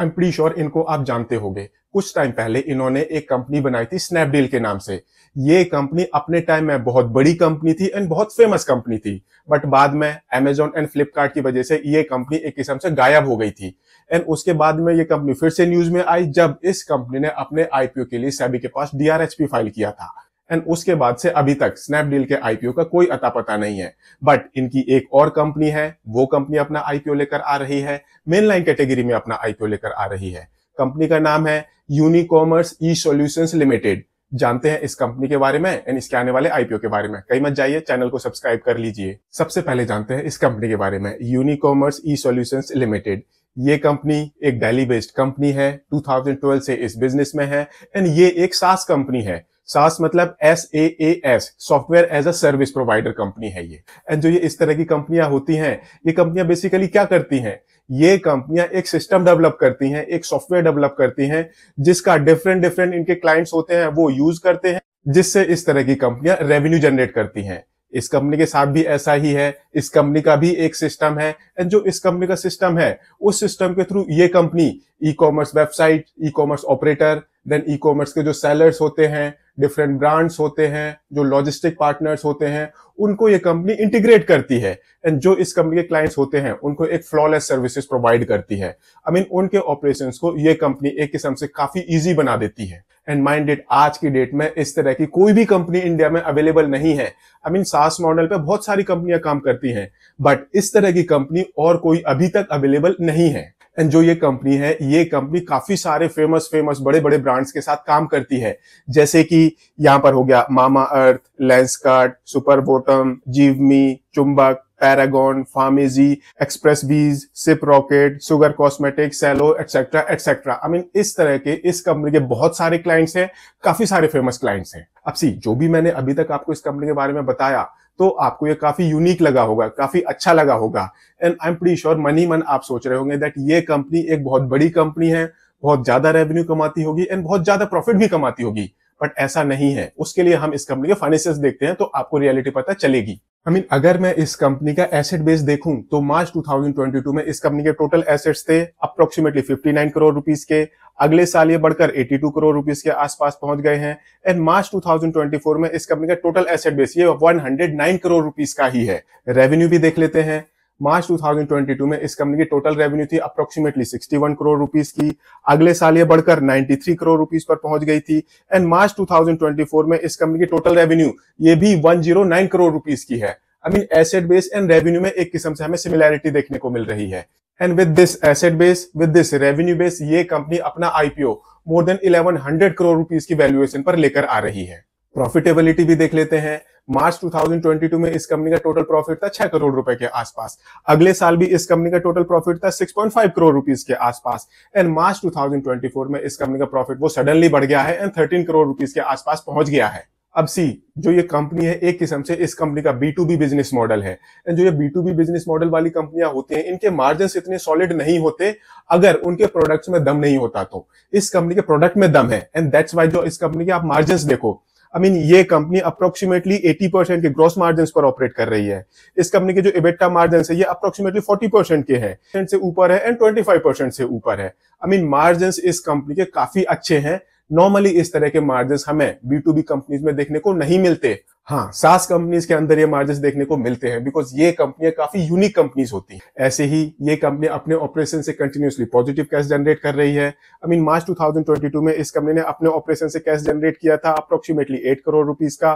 I am pretty sure इनको आप जानते होंगे कुछ टाइम पहले इन्होंने एक कंपनी बनाई थी स्नैपडील के नाम से ये कंपनी अपने टाइम में बहुत बड़ी कंपनी थी एंड बहुत फेमस कंपनी थी बट बाद में अमेजोन एंड फ्लिपकार्ट की वजह से ये कंपनी एक किस्म से गायब हो गई थी एंड उसके बाद में ये कंपनी फिर से न्यूज में आई जब इस कंपनी ने अपने आईपीओ के लिए सेबी के पास डीआरएचपी फाइल किया था एंड उसके बाद से अभी तक स्नैपडील के आईपीओ का कोई अता पता नहीं है बट इनकी एक और कंपनी है वो कंपनी अपना आईपीओ लेकर आ रही है मेन लाइन कैटेगरी में अपना आईपीओ लेकर आ रही है कंपनी का नाम है यूनिकॉमर्स ई सोल्यूशन लिमिटेड जानते हैं इस कंपनी के बारे में एंड इसके आने वाले आईपीओ के बारे में कहीं मत जाइए चैनल को सब्सक्राइब कर लीजिए सबसे पहले जानते हैं इस कंपनी के बारे में यूनिकॉमर्स ई सोल्यूशंस लिमिटेड ये कंपनी एक डेली बेस्ड कंपनी है 2012 से इस बिजनेस में है एंड ये एक सास कंपनी है सास मतलब S A A S software as a service provider company है ये एंड जो ये इस तरह की कंपनियां होती हैं ये कंपनियां बेसिकली क्या करती हैं ये कंपनियां एक सिस्टम डेवलप करती हैं एक सॉफ्टवेयर डेवलप करती हैं जिसका डिफरेंट डिफरेंट इनके क्लाइंट्स होते हैं वो यूज करते हैं जिससे इस तरह की कंपनियां रेवेन्यू जनरेट करती हैं इस कंपनी के साथ भी ऐसा ही है इस कंपनी का भी एक सिस्टम है एंड जो इस कंपनी का सिस्टम है उस सिस्टम के थ्रू ये company e commerce website e commerce operator then e commerce के जो सेलर्स होते हैं डिफरेंट ब्रांड्स होते हैं जो लॉजिस्टिक पार्टनर्स होते हैं उनको ये कंपनी इंटीग्रेट करती है एंड जो इस कंपनी के क्लाइंट्स होते हैं उनको एक फ्लॉलेस सर्विसेज प्रोवाइड करती है आई I मीन mean, उनके ऑपरेशंस को ये कंपनी एक किस्म से काफी इजी बना देती है एंड माइंडेड आज की डेट में इस तरह की कोई भी कंपनी इंडिया में अवेलेबल नहीं है आई मीन सास मॉडल पे बहुत सारी कंपनियां काम करती हैं बट इस तरह की कंपनी और कोई अभी तक अवेलेबल नहीं है एंड जो ये कंपनी है ये कंपनी काफी सारे फेमस फेमस बड़े बड़े ब्रांड्स के साथ काम करती है जैसे कि यहाँ पर हो गया Mamaearth Lenskart Superbottoms Zivame Chumbak Paragon PharmEasy XpressBees Shiprocket Sugar cosmetics Cello et cetera et cetera I mean इस तरह के इस कंपनी के बहुत सारे क्लाइंट्स हैं काफी सारे फेमस क्लाइंट्स हैं अब सी जो भी मैंने अभी तक आपको इस कंपनी के बारे में बताया तो आपको ये काफी यूनिक लगा होगा काफी अच्छा लगा होगा and I am pretty sure मन ही मन आप सोच रहे होंगे दैट ये कंपनी एक बहुत बड़ी कंपनी है बहुत ज्यादा रेवेन्यू कमाती होगी एंड बहुत ज्यादा प्रॉफिट भी कमाती होगी बट ऐसा नहीं है उसके लिए हम इस कंपनी के फाइनेंशियल देखते हैं तो आपको रियलिटी पता चलेगी आई मीन अगर मैं इस कंपनी का एसेट बेस देखूं तो मार्च 2022 में इस कंपनी के टोटल एसेट्स थे अप्रोक्सीमेटली 59 करोड़ रुपीस के अगले साल ये बढ़कर 82 करोड़ रुपीस के आसपास पहुंच गए हैं एंड मार्च 2024 में इस कंपनी का टोटल एसेट बेस ये 109 करोड़ रुपीस का ही है रेवेन्यू भी देख लेते हैं मार्च 2022 में इस कंपनी की टोटल रेवेन्यू थी अप्रोक्सीमेटली 61 करोड़ रुपीस की अगले साल ये बढ़कर 93 करोड़ रुपीस पर पहुंच गई थी एंड मार्च 2024 में इस कंपनी की टोटल रेवेन्यू ये भी 109 करोड़ रुपीस की है I mean asset base and revenue में एक किस्म से हमें सिमिलैरिटी देखने को मिल रही है and with this asset base with this revenue base ये कंपनी अपना IPO more than eleven crore rupees की वैल्यूएशन पर लेकर आ रही है प्रॉफिटेबिलिटी भी देख लेते हैं मार्च 2022 में इस कंपनी का टोटल प्रॉफिट था छह करोड़ रुपए के आसपास अगले साल भी इस कंपनी का टोटल प्रॉफिट था 6.5 करोड़ रुपीज के आसपास एंड मार्च 2024 में इस कंपनी का प्रॉफिट वो सडनली बढ़ गया है एंड 13 करोड़ रुपीज के आसपास पहुंच गया है अब सी जो ये कंपनी है एक किस्म से इस कंपनी का B to B business model है एंड जो ये B to B business model वाली कंपनियां होती हैं इनके मार्जिन इतने सॉलिड नहीं होते अगर उनके प्रोडक्ट्स में दम नहीं होता तो इस कंपनी के प्रोडक्ट में दम है एंड दैट्स वाई जो इस कंपनी के आप मार्जिन देखो आई मीन ये कंपनी अप्रोक्सीमेटली 80 परसेंट के ग्रॉस मार्जिन पर ऑपरेट कर रही है इस कंपनी के जो इबेटा मार्जिन है ये अप्रोक्सीमेटली 40 परसेंट के हैं से ऊपर है एंड 25 परसेंट से ऊपर है आई मीन मार्जिन इस कंपनी के काफी अच्छे हैं नॉर्मली इस तरह के मार्जिन हमें बी टू बी कंपनीज में देखने को नहीं मिलते हाँ सास कंपनीज के अंदर ये मार्जिन देखने को मिलते हैं बिकॉज ये कंपनियां काफी यूनिक कंपनीज होती हैं ऐसे ही ये कंपनी अपने ऑपरेशन से कंटिन्यूसली पॉजिटिव कैश जनरेट कर रही है आई मीन मार्च 2022 में इस कंपनी ने अपने ऑपरेशन से कैश जनरेट किया था अप्रोक्सीमेटली एट करोड़ रुपीज का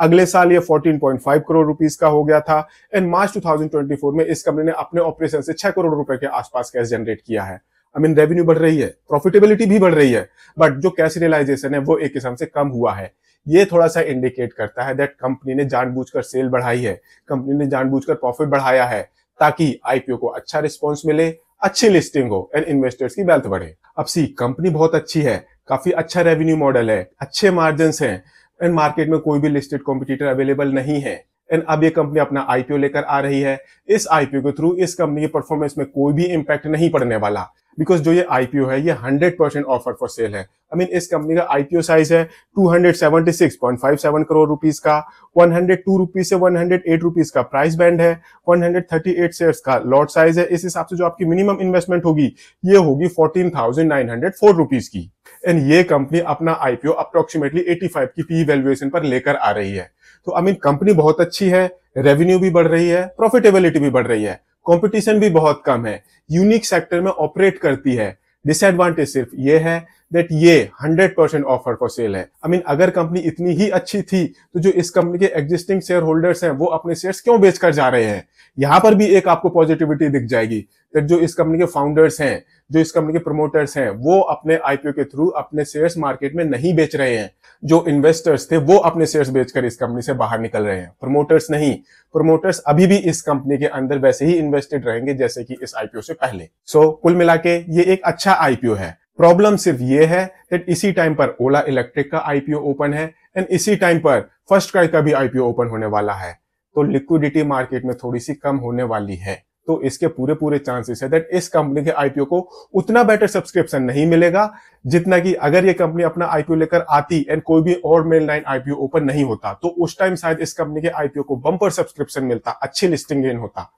अगले साल ये 14.5 करोड़ रुपीज का हो गया था एंड मार्च 2024 में इस कंपनी ने अपने ऑपरेशन से छह करोड़ रुपए के आसपास कैश जनरेट किया है आई मीन रेवेन्यू बढ़ रही है प्रॉफिटेबिलिटी भी बढ़ रही है बट जो कैश रियलाइजेशन है वो एक किस्म से कम हुआ है ये थोड़ा सा इंडिकेट करता है दैट कंपनी ने जानबूझकर सेल बढ़ाई है कंपनी ने जानबूझकर प्रॉफिट बढ़ाया है ताकि आईपीओ को अच्छा रिस्पॉन्स मिले अच्छी लिस्टिंग हो एंड इन्वेस्टर्स की वेल्थ बढ़े अब सी कंपनी बहुत अच्छी है काफी अच्छा रेवेन्यू मॉडल है अच्छे मार्जिन है एंड मार्केट में कोई भी लिस्टेड कॉम्पिटिटर अवेलेबल नहीं है एंड अब ये कंपनी अपना आईपीओ लेकर आ रही है इस आईपीओ के थ्रू इस कंपनी के परफॉर्मेंस में कोई भी इम्पैक्ट नहीं पड़ने वाला बिकॉज जो ये आईपीओ है ये 100 परसेंट ऑफर फॉर सेल है आई I मीन mean, इस कंपनी का आईपीओ साइज है 276.57 करोड़ रुपीस का 102 रुपीस से 108 रुपीस का प्राइस बैंड है 138 शेयर्स का लॉट साइज है इस हिसाब से जो आपकी मिनिमम इन्वेस्टमेंट होगी ये होगी 14,904 रुपीस की एंड ये कंपनी अपना आईपीओ अप्रोक्सीमेटली 85 की पी वैल्यूएशन e पर लेकर आ रही है तो आई मीन कंपनी बहुत अच्छी है रेवेन्यू भी बढ़ रही है प्रॉफिटेबिलिटी भी बढ़ रही है कंपटीशन भी बहुत कम है यूनिक सेक्टर में ऑपरेट करती है डिसएडवांटेज सिर्फ ये है दैट ये 100 परसेंट ऑफर फॉर सेल है आई I मीन mean, अगर कंपनी इतनी ही अच्छी थी तो जो इस कंपनी के एग्जिस्टिंग शेयर होल्डर्स हैं वो अपने शेयर्स क्यों बेचकर जा रहे हैं यहाँ पर भी एक आपको पॉजिटिविटी दिख जाएगी दैट जो इस कंपनी के फाउंडर्स हैं जो इस कंपनी के प्रमोटर्स हैं वो अपने आईपीओ के थ्रू अपने शेयर्स मार्केट में नहीं बेच रहे हैं जो इन्वेस्टर्स थे वो अपने शेयर्स बेचकर इस कंपनी से बाहर निकल रहे हैं प्रमोटर्स नहीं प्रमोटर्स अभी भी इस कंपनी के अंदर वैसे ही इन्वेस्टेड रहेंगे जैसे कि इस आईपीओ से पहले सो so, कुल मिला के ये एक अच्छा आईपीओ है प्रॉब्लम सिर्फ ये है दैट इसी टाइम पर ओला इलेक्ट्रिक का आईपीओ ओपन है एंड इसी टाइम पर फर्स्ट क्राई का भी आईपीओ ओपन होने वाला है तो लिक्विडिटी मार्केट में थोड़ी सी कम होने वाली है तो इसके पूरे पूरे चांसेस है दैट इस कंपनी के आईपीओ को उतना बेटर सब्सक्रिप्शन नहीं मिलेगा जितना कि अगर ये कंपनी अपना आईपीओ लेकर आती एंड कोई भी और मेल लाइन आईपीओ ओपन नहीं होता तो उस टाइम शायद इस कंपनी के आईपीओ को बम्पर सब्सक्रिप्शन मिलता अच्छी लिस्टिंग गेन होता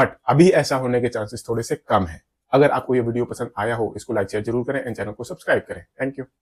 बट अभी ऐसा होने के चांसेस थोड़े से कम है अगर आपको यह वीडियो पसंद आया हो इसको लाइक शेयर जरूर करें एंड चैनल को सब्सक्राइब करें थैंक यू